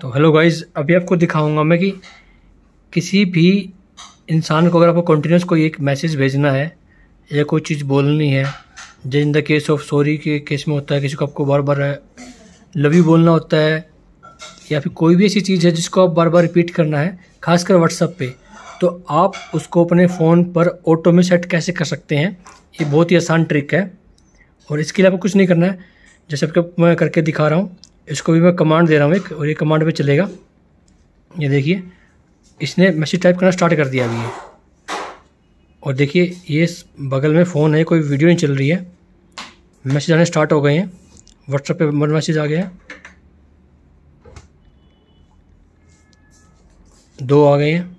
तो hello guys अभी आपको दिखाऊंगा मैं कि किसी भी इंसान को अगर आपको कंटिन्यूस कोई एक मैसेज भेजना है या कोई चीज़ बोलनी है जैसे in the case of sorry के केस में होता है किसी को आपको बार बार लव यू बोलना होता है या फिर कोई भी ऐसी चीज़ है जिसको आप बार बार रिपीट करना है खासकर व्हाट्सअप पे तो आप उसको अपने फ़ोन पर ऑटो में सेट कैसे कर सकते हैं ये बहुत ही आसान ट्रिक है और इसके लिए आपको कुछ नहीं करना है जैसे आपको मैं करके दिखा रहा हूँ इसको भी मैं कमांड दे रहा हूँ एक और ये कमांड पे चलेगा ये देखिए इसने मैसेज टाइप करना स्टार्ट कर दिया अभी ये और देखिए ये बगल में फ़ोन है कोई वीडियो नहीं चल रही है मैसेज आने स्टार्ट हो गए हैं व्हाट्सएप पे मन मैसेज आ गया दो आ गए हैं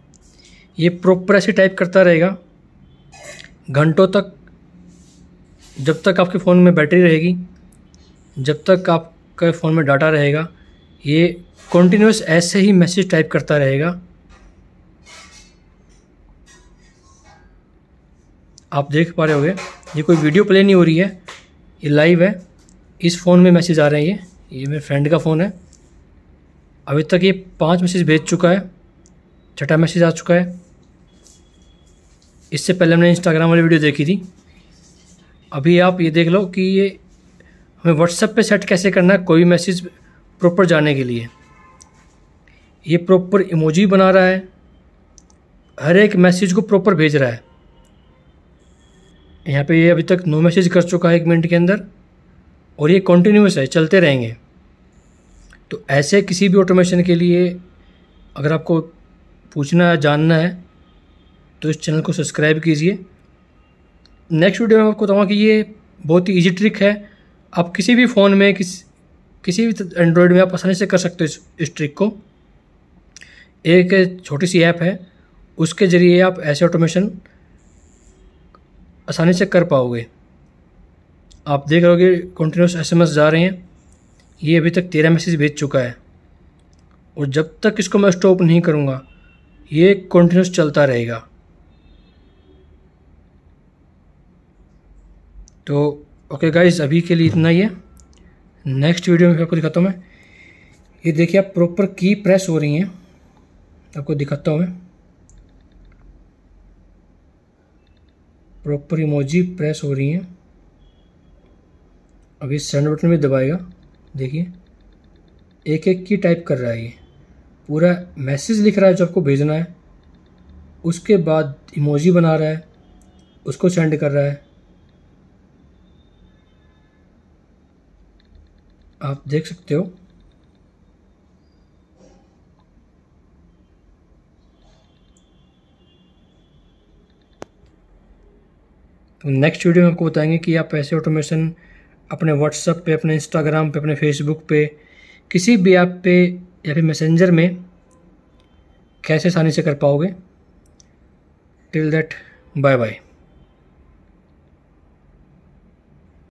ये प्रॉपर ऐसे टाइप करता रहेगा घंटों तक जब तक आपके फ़ोन में बैटरी रहेगी जब तक आप आपका फ़ोन में डाटा रहेगा ये कॉन्टीन्यूस ऐसे ही मैसेज टाइप करता रहेगा आप देख पा रहे होगे ये कोई वीडियो प्ले नहीं हो रही है ये लाइव है इस फ़ोन में मैसेज आ रहे हैं ये ये मेरे फ्रेंड का फ़ोन है अभी तक ये पांच मैसेज भेज चुका है छठा मैसेज आ चुका है इससे पहले हमने इंस्टाग्राम वाली वीडियो देखी थी अभी आप ये देख लो कि ये हमें व्हाट्सएप पे सेट कैसे करना है कोई मैसेज प्रॉपर जाने के लिए ये प्रॉपर इमोजी बना रहा है हर एक मैसेज को प्रॉपर भेज रहा है यहाँ पे ये अभी तक नो मैसेज कर चुका है एक मिनट के अंदर और ये कॉन्टीन्यूस है चलते रहेंगे तो ऐसे किसी भी ऑटोमेशन के लिए अगर आपको पूछना है जानना है तो इस चैनल को सब्सक्राइब कीजिए नेक्स्ट वीडियो में आपको बताऊँगा कि ये बहुत ही ईजी ट्रिक है आप किसी भी फ़ोन में किस किसी भी एंड्रॉयड में आप आसानी से कर सकते हो इस, इस ट्रिक को एक छोटी सी ऐप है उसके ज़रिए आप ऐसे ऑटोमेशन आसानी से कर पाओगे आप देख रहे हो कंटिन्यूस एस जा रहे हैं ये अभी तक तेरह मैसेज भेज चुका है और जब तक इसको मैं स्टॉप नहीं करूँगा ये कंटिन्यूस चलता रहेगा तो ओके गाइज अभी के लिए इतना ही है नेक्स्ट वीडियो में आपको दिखाता हूँ मैं ये देखिए आप प्रॉपर की प्रेस हो रही हैं आपको दिखाता हूँ मैं प्रॉपर इमोजी प्रेस हो रही हैं अभी सेंड बटन भी दबाएगा देखिए एक एक की टाइप कर रहा है ये पूरा मैसेज लिख रहा है जो आपको भेजना है उसके बाद इमोजी बना रहा है उसको सेंड कर रहा है आप देख सकते हो तो नेक्स्ट वीडियो में आपको बताएंगे कि आप ऐसे ऑटोमेशन अपने व्हाट्सएप पे अपने इंस्टाग्राम पे अपने फेसबुक पे किसी भी ऐप पे या फिर मैसेंजर में कैसे आसानी से कर पाओगे टिल दैट बाय बाय